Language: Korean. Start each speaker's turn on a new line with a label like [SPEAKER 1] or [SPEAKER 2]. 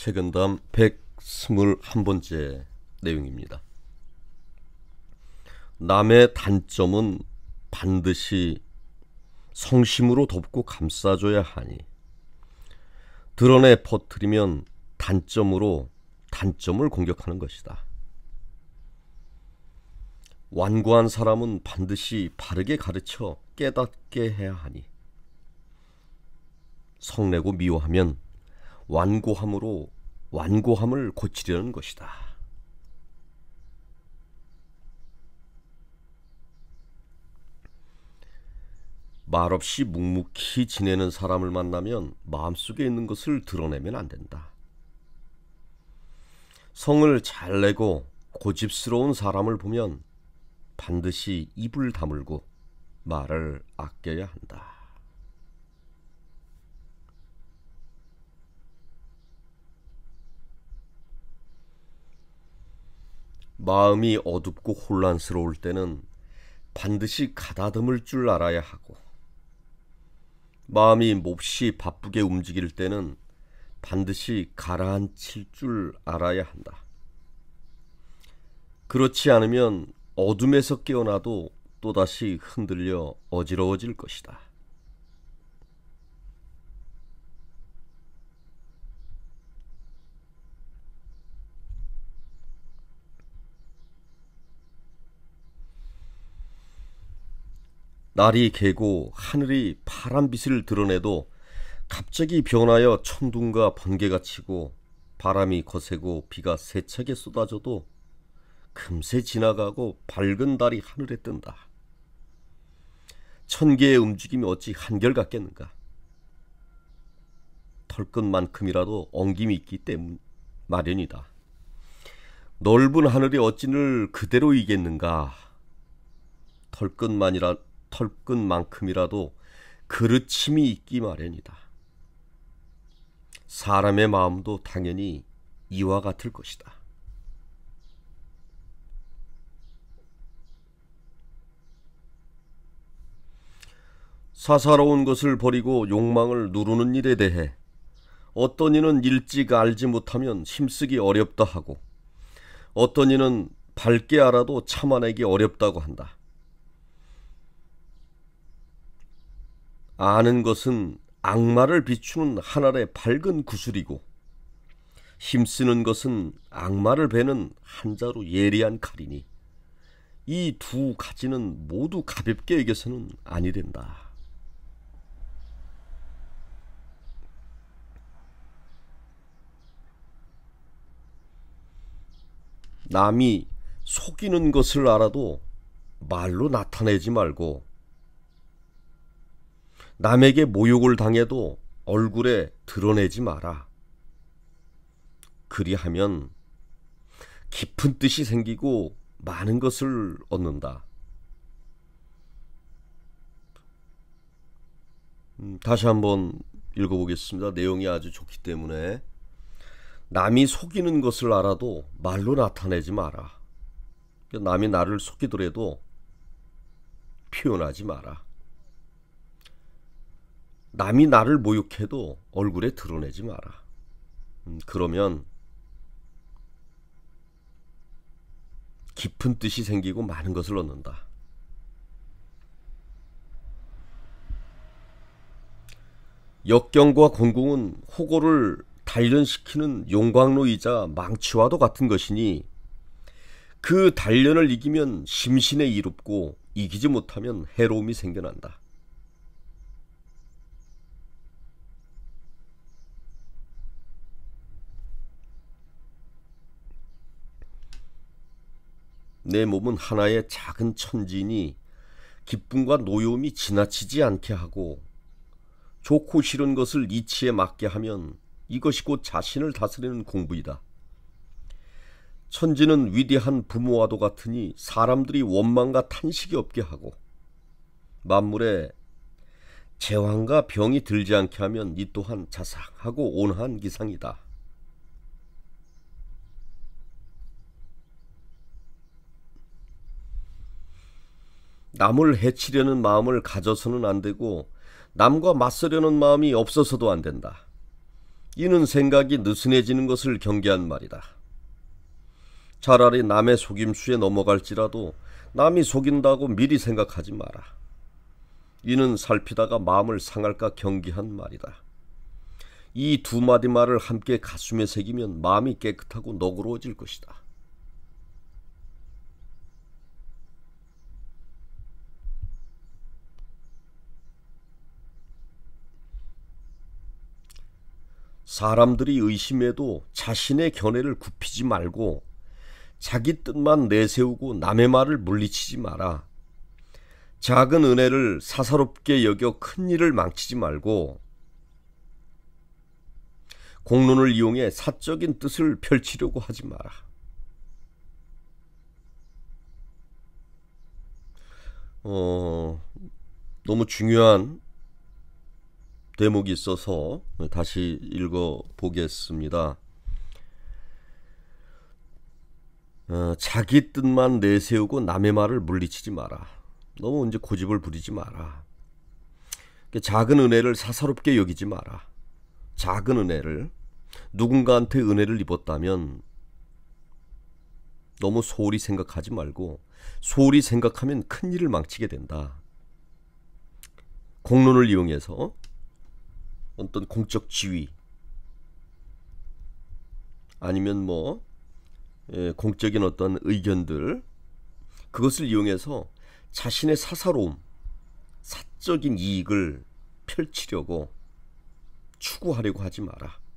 [SPEAKER 1] 최근담 121번째 내용입니다. 남의 단점은 반드시 성심으로 덮고 감싸줘야 하니 드러내 퍼뜨리면 단점으로 단점을 공격하는 것이다. 완고한 사람은 반드시 바르게 가르쳐 깨닫게 해야 하니 성내고 미워하면 완고함으로 완고함을 고치려는 것이다. 말없이 묵묵히 지내는 사람을 만나면 마음속에 있는 것을 드러내면 안 된다. 성을 잘 내고 고집스러운 사람을 보면 반드시 입을 다물고 말을 아껴야 한다. 마음이 어둡고 혼란스러울 때는 반드시 가다듬을 줄 알아야 하고 마음이 몹시 바쁘게 움직일 때는 반드시 가라앉힐 줄 알아야 한다. 그렇지 않으면 어둠에서 깨어나도 또다시 흔들려 어지러워질 것이다. 날이 개고 하늘이 파란빛을 드러내도 갑자기 변하여 천둥과 번개가 치고 바람이 거세고 비가 세차게 쏟아져도 금세 지나가고 밝은 달이 하늘에 뜬다. 천 개의 움직임이 어찌 한결같겠는가? 털끝만큼이라도 엉김이 있기 때문 마련이다. 넓은 하늘이 어찌 늘 그대로 이겠는가? 털끝만이라 털끝만큼이라도 그르침이 있기 마련이다. 사람의 마음도 당연히 이와 같을 것이다. 사사로운 것을 버리고 욕망을 누르는 일에 대해 어떤 이는 일찍 알지 못하면 힘쓰기 어렵다 하고 어떤 이는 밝게 알아도 참아내기 어렵다고 한다. 아는 것은 악마를 비추는 하늘의 밝은 구슬이고 힘쓰는 것은 악마를 베는 한자로 예리한 칼이니 이 두 가지는 모두 가볍게 여겨서는 아니된다. 남이 속이는 것을 알아도 말로 나타내지 말고 남에게 모욕을 당해도 얼굴에 드러내지 마라. 그리하면 깊은 뜻이 생기고 많은 것을 얻는다. 음, 다시 한번 읽어보겠습니다. 내용이 아주 좋기 때문에 남이 속이는 것을 알아도 말로 나타내지 마라. 남이 나를 속이더라도 표현하지 마라. 남이 나를 모욕해도 얼굴에 드러내지 마라. 음, 그러면 깊은 뜻이 생기고 많은 것을 얻는다. 역경과 공공은 호고를 단련시키는 용광로이자 망치와도 같은 것이니 그 단련을 이기면 심신에 이롭고 이기지 못하면 해로움이 생겨난다. 내 몸은 하나의 작은 천진이 기쁨과 노여움이 지나치지 않게 하고 좋고 싫은 것을 이치에 맞게 하면 이것이 곧 자신을 다스리는 공부이다. 천지는 위대한 부모와도 같으니 사람들이 원망과 탄식이 없게 하고 만물에 재환과 병이 들지 않게 하면 이 또한 자상하고 온화한 기상이다. 남을 해치려는 마음을 가져서는 안 되고 남과 맞서려는 마음이 없어서도 안 된다. 이는 생각이 느슨해지는 것을 경계한 말이다. 차라리 남의 속임수에 넘어갈지라도 남이 속인다고 미리 생각하지 마라. 이는 살피다가 마음을 상할까 경계한 말이다. 이 두 마디 말을 함께 가슴에 새기면 마음이 깨끗하고 너그러워질 것이다. 사람들이 의심해도 자신의 견해를 굽히지 말고 자기 뜻만 내세우고 남의 말을 물리치지 마라. 작은 은혜를 사사롭게 여겨 큰 일을 망치지 말고 공론을 이용해 사적인 뜻을 펼치려고 하지 마라. 어, 너무 중요한 대목이 있어서 다시 읽어 보겠습니다. 어, 자기 뜻만 내세우고 남의 말을 물리치지 마라. 너무 이제 고집을 부리지 마라. 그러니까 작은 은혜를 사사롭게 여기지 마라. 작은 은혜를 누군가한테 은혜를 입었다면 너무 소홀히 생각하지 말고 소홀히 생각하면 큰 일을 망치게 된다. 공론을 이용해서 어떤 공적 지위 아니면 뭐 예, 공적인 어떤 의견들 그것을 이용해서 자신의 사사로움, 사적인 이익을 펼치려고 추구하려고 하지 마라.